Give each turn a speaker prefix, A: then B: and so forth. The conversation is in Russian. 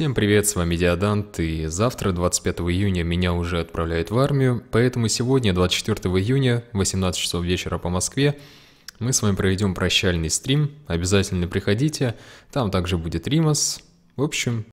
A: Всем привет, с вами Диодант, и завтра, 25 июня, меня уже отправляют в армию, поэтому сегодня, 24 июня, 18 часов вечера по Москве, мы с вами проведем прощальный стрим, обязательно приходите, там также будет Римас, в общем,